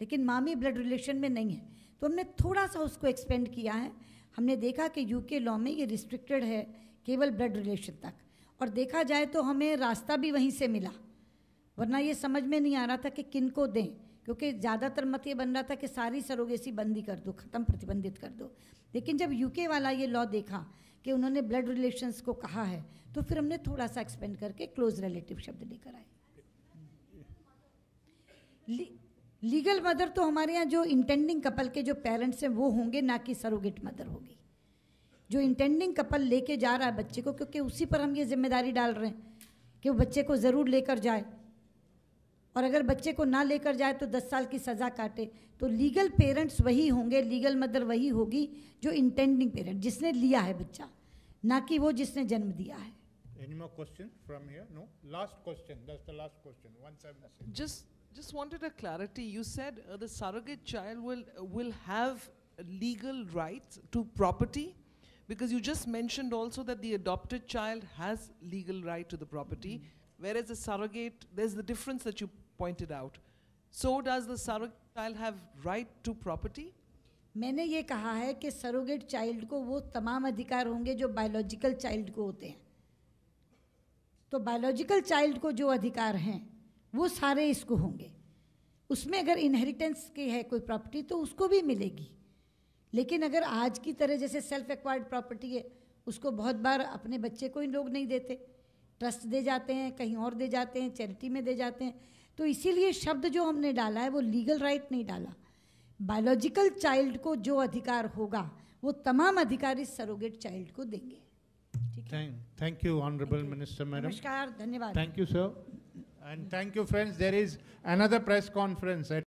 लेकिन मामी ब्लड रिलेशन में नहीं है तो हमने थोड़ा सा उसको एक्सपेंड किया है हमने देखा कि यूके लॉ में ये रिस्ट्रिक्टेड है केवल ब्लड रिलेशन तक और देखा जाए तो हमें रास्ता भी वहीं से मिला वरना ये समझ में नहीं आ रहा था कि किन को दें क्योंकि ज़्यादातर मत ये बन रहा था कि सारी सरोगेसी बंदी कर दो ख़त्म प्रतिबंधित कर दो लेकिन जब यूके वाला ये लॉ देखा कि उन्होंने ब्लड रिलेशंस को कहा है तो फिर हमने थोड़ा सा एक्सपेंड करके क्लोज रिलेटिव शब्द लेकर आए लीगल मदर तो हमारे यहाँ जो इंटेंडिंग कपल के जो पेरेंट्स हैं वो होंगे ना कि सरोगेट मदर होगी जो इंटेंडिंग कपल लेके जा रहा है बच्चे को क्योंकि उसी पर हम ये जिम्मेदारी डाल रहे हैं कि वो बच्चे को ज़रूर लेकर जाए और अगर बच्चे को ना लेकर जाए तो दस साल की सज़ा काटे तो लीगल पेरेंट्स वही होंगे लीगल मदर वही होगी जो इंटेंडिंग पेरेंट जिसने लिया है बच्चा ना कि वो जिसने जन्म दिया है Any more question from here? No. Last question. That's the last question. One seven Just Just wanted a clarity. You said uh, the surrogate child will uh, will have legal rights to property, because you just mentioned also that the adopted child has legal right to the property, mm. whereas the surrogate there's the difference that you pointed out. So does the surrogate child have right to property? मैंने ये कहा है कि सरोगेट चाइल्ड को वो तमाम अधिकार होंगे जो बायोलॉजिकल चाइल्ड को होते हैं तो बायोलॉजिकल चाइल्ड को जो अधिकार हैं वो सारे इसको होंगे उसमें अगर इनहेरिटेंस की है कोई प्रॉपर्टी तो उसको भी मिलेगी लेकिन अगर आज की तरह जैसे सेल्फ एक्वायर्ड प्रॉपर्टी है उसको बहुत बार अपने बच्चे को ही लोग नहीं देते ट्रस्ट दे जाते हैं कहीं और दे जाते हैं चैरिटी में दे जाते हैं तो इसीलिए शब्द जो हमने डाला है वो लीगल राइट नहीं डाला बायोलॉजिकल चाइल्ड को जो अधिकार होगा वो तमाम अधिकार इस सरोगेट चाइल्ड को देंगे thank you honourable minister madam नमस्कार धन्यवाद thank you sir And thank you, friends. There is another press conference.